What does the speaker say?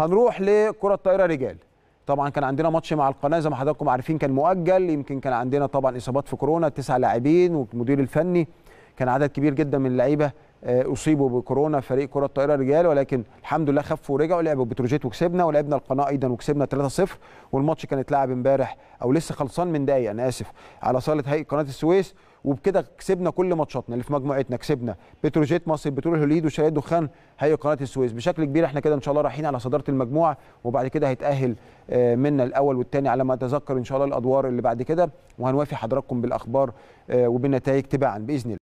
هنروح لكره الطائره رجال طبعا كان عندنا ماتش مع القناه زي ما حضراتكم عارفين كان مؤجل يمكن كان عندنا طبعا اصابات في كورونا تسع لاعبين والمدير الفني كان عدد كبير جدا من اللعيبه آه، اصيبوا بكورونا فريق كره الطائره الرجال ولكن الحمد لله خفوا ورجعوا لعبوا بتروجيت وكسبنا ولعبنا القناه ايضا وكسبنا 3-0 والماتش كان اتلعب امبارح او لسه خلصان من دقيقه انا اسف على صاله هيئه قناه السويس وبكده كسبنا كل ماتشاتنا اللي في مجموعتنا كسبنا بتروجيت مصر بترول الهليد وشاليه دخان هي قناه السويس بشكل كبير احنا كده ان شاء الله رايحين على صداره المجموعه وبعد كده هيتاهل آه، منا الاول والثاني على ما اتذكر ان شاء الله الادوار اللي بعد كده وهنوافي حضراتكم بالاخبار آه، وبالنتائج تباعا باذن الله